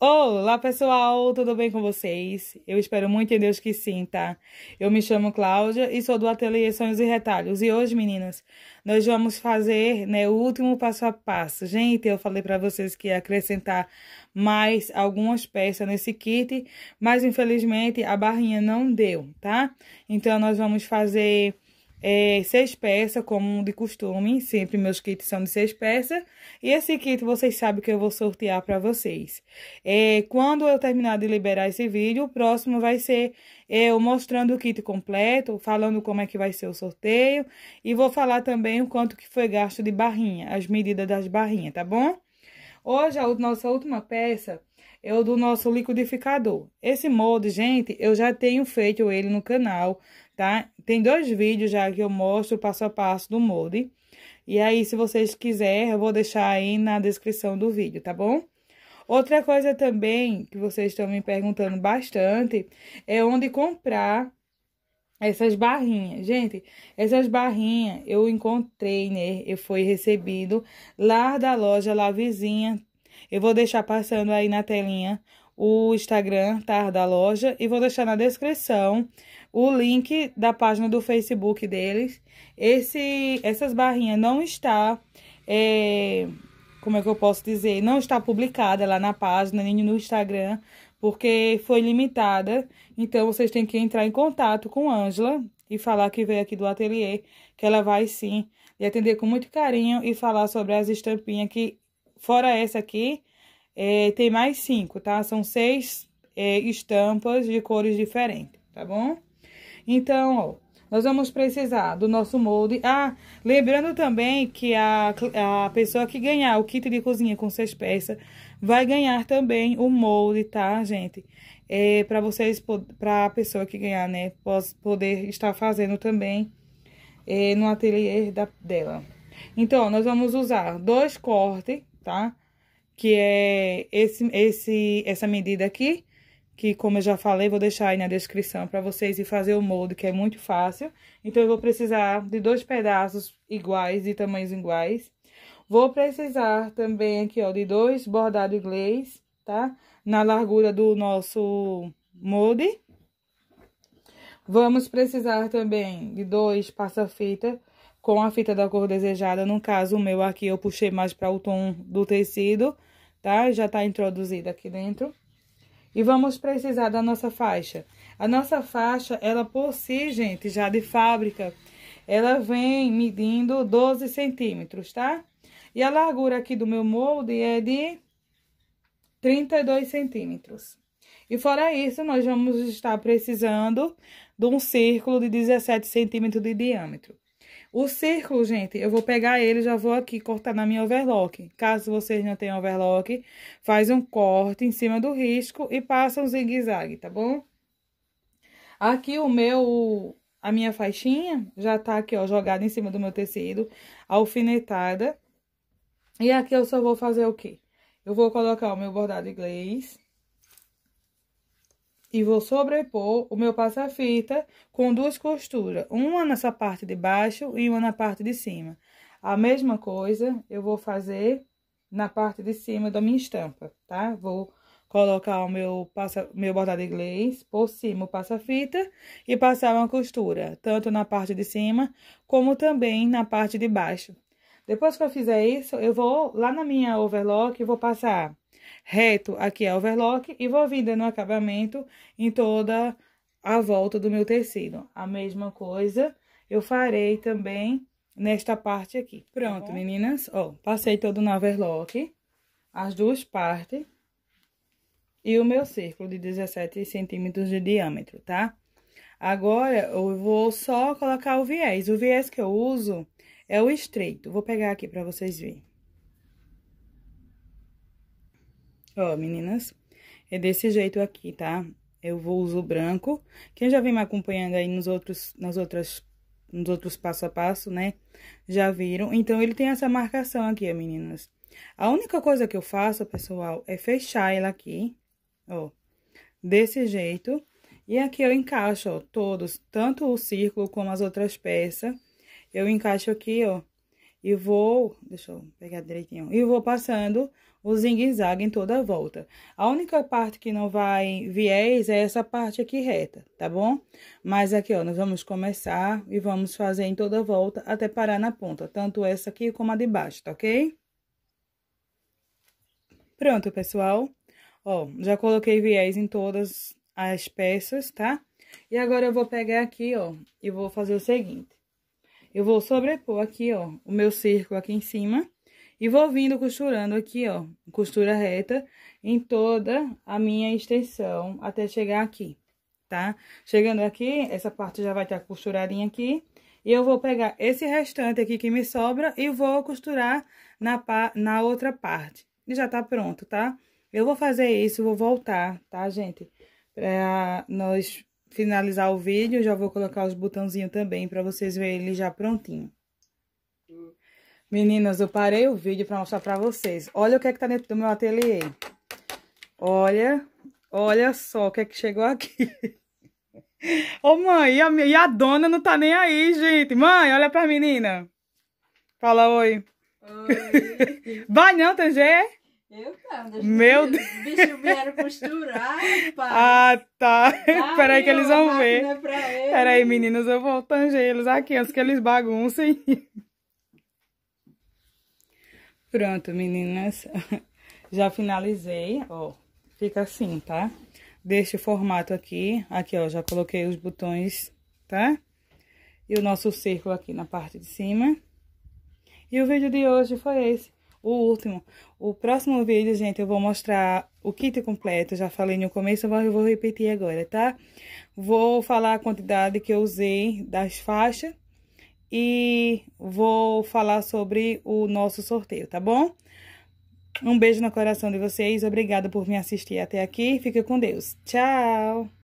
Olá pessoal, tudo bem com vocês? Eu espero muito em Deus que sim, tá? Eu me chamo Cláudia e sou do Ateliê Sonhos e Retalhos. E hoje, meninas, nós vamos fazer né, o último passo a passo. Gente, eu falei para vocês que ia acrescentar mais algumas peças nesse kit, mas infelizmente a barrinha não deu, tá? Então nós vamos fazer é, seis peças, como de costume. Sempre meus kits são de seis peças. E esse kit vocês sabem que eu vou sortear para vocês. É, quando eu terminar de liberar esse vídeo, o próximo vai ser é, eu mostrando o kit completo, falando como é que vai ser o sorteio. E vou falar também o quanto que foi gasto de barrinha, as medidas das barrinhas, tá bom? Hoje, a nossa última peça é o do nosso liquidificador. Esse molde, gente, eu já tenho feito ele no canal tá? Tem dois vídeos já que eu mostro o passo a passo do molde. E aí, se vocês quiserem, eu vou deixar aí na descrição do vídeo, tá bom? Outra coisa também que vocês estão me perguntando bastante é onde comprar essas barrinhas. Gente, essas barrinhas eu encontrei, né? Eu fui recebido lá da loja lá vizinha. Eu vou deixar passando aí na telinha o Instagram tá, da loja e vou deixar na descrição o link da página do Facebook deles. Esse, essas barrinhas não está, é, como é que eu posso dizer, não está publicada lá na página nem no Instagram, porque foi limitada. Então vocês têm que entrar em contato com Ângela e falar que veio aqui do ateliê, que ela vai sim e atender com muito carinho e falar sobre as estampinhas que, fora essa aqui, é, tem mais cinco, tá? São seis é, estampas de cores diferentes, tá bom? Então, ó, nós vamos precisar do nosso molde. Ah, lembrando também que a, a pessoa que ganhar o kit de cozinha com seis peças vai ganhar também o molde, tá, gente? É, para vocês, para a pessoa que ganhar, né, poder estar fazendo também é, no ateliê da, dela. Então, nós vamos usar dois cortes, tá? que é esse, esse, essa medida aqui, que como eu já falei, vou deixar aí na descrição para vocês e fazer o molde, que é muito fácil. Então, eu vou precisar de dois pedaços iguais, de tamanhos iguais. Vou precisar também aqui, ó, de dois bordados inglês, tá? Na largura do nosso molde. Vamos precisar também de dois passa-fita com a fita da cor desejada. No caso, o meu aqui eu puxei mais para o tom do tecido, tá? Já tá introduzida aqui dentro. E vamos precisar da nossa faixa. A nossa faixa, ela por si, gente, já de fábrica, ela vem medindo 12 centímetros, tá? E a largura aqui do meu molde é de 32 centímetros. E fora isso, nós vamos estar precisando de um círculo de 17 centímetros de diâmetro. O círculo, gente, eu vou pegar ele já vou aqui cortar na minha overlock. Caso vocês não tenham overlock, faz um corte em cima do risco e passa um zigue-zague, tá bom? Aqui o meu, a minha faixinha já tá aqui, ó, jogada em cima do meu tecido, alfinetada. E aqui eu só vou fazer o quê? Eu vou colocar o meu bordado inglês e vou sobrepor o meu passa-fita com duas costuras, uma nessa parte de baixo e uma na parte de cima. A mesma coisa eu vou fazer na parte de cima da minha estampa, tá? Vou colocar o meu, passa, meu bordado inglês por cima o passa-fita e passar uma costura, tanto na parte de cima como também na parte de baixo. Depois que eu fizer isso, eu vou lá na minha overlock e vou passar reto aqui é overlock e vou vir dando acabamento em toda a volta do meu tecido. A mesma coisa eu farei também nesta parte aqui. Tá Pronto, tá meninas, ó, passei todo no overlock, as duas partes e o meu círculo de 17 centímetros de diâmetro, tá? Agora, eu vou só colocar o viés. O viés que eu uso é o estreito. Vou pegar aqui para vocês verem. Ó, meninas, é desse jeito aqui, tá? Eu vou usar o branco. Quem já vem me acompanhando aí nos outros, nas outras, nos outros passo a passo, né? Já viram. Então, ele tem essa marcação aqui, ó, meninas. A única coisa que eu faço, pessoal, é fechar ela aqui, ó, desse jeito. E aqui eu encaixo, ó, todos, tanto o círculo como as outras peças. Eu encaixo aqui, ó, e vou, deixa eu pegar direitinho, e vou passando o zigue-zague em toda a volta. A única parte que não vai viés é essa parte aqui reta, tá bom? Mas aqui, ó, nós vamos começar e vamos fazer em toda a volta até parar na ponta, tanto essa aqui como a de baixo, tá ok? Pronto, pessoal. Ó, já coloquei viés em todas as peças, tá? E agora eu vou pegar aqui, ó, e vou fazer o seguinte. Eu vou sobrepor aqui, ó, o meu círculo aqui em cima. E vou vindo costurando aqui, ó, costura reta em toda a minha extensão até chegar aqui, tá? Chegando aqui, essa parte já vai estar costuradinha aqui. E eu vou pegar esse restante aqui que me sobra e vou costurar na, na outra parte. E já tá pronto, tá? Eu vou fazer isso, vou voltar, tá, gente? Pra nós finalizar o vídeo, já vou colocar os botãozinhos também para vocês verem ele já prontinho. Meninas, eu parei o vídeo para mostrar para vocês. Olha o que é que tá dentro do meu ateliê. Olha, olha só o que é que chegou aqui. Ô mãe, e a, e a dona não tá nem aí, gente. Mãe, olha pra menina. Fala oi. Oi. Vai não, TG? Eu não, Meu Deus. Os bichos vieram costurar, pai. Ah, tá. tá Peraí que eles vão ver. Peraí, meninas, eu vou tanger eles aqui antes que eles baguncem. Pronto, meninas. Já finalizei, ó. Fica assim, tá? Deste formato aqui. Aqui, ó, já coloquei os botões, tá? E o nosso círculo aqui na parte de cima. E o vídeo de hoje foi esse o último. O próximo vídeo, gente, eu vou mostrar o kit completo. Já falei no começo, mas eu vou repetir agora, tá? Vou falar a quantidade que eu usei das faixas e vou falar sobre o nosso sorteio, tá bom? Um beijo no coração de vocês. Obrigada por me assistir até aqui. Fica com Deus. Tchau!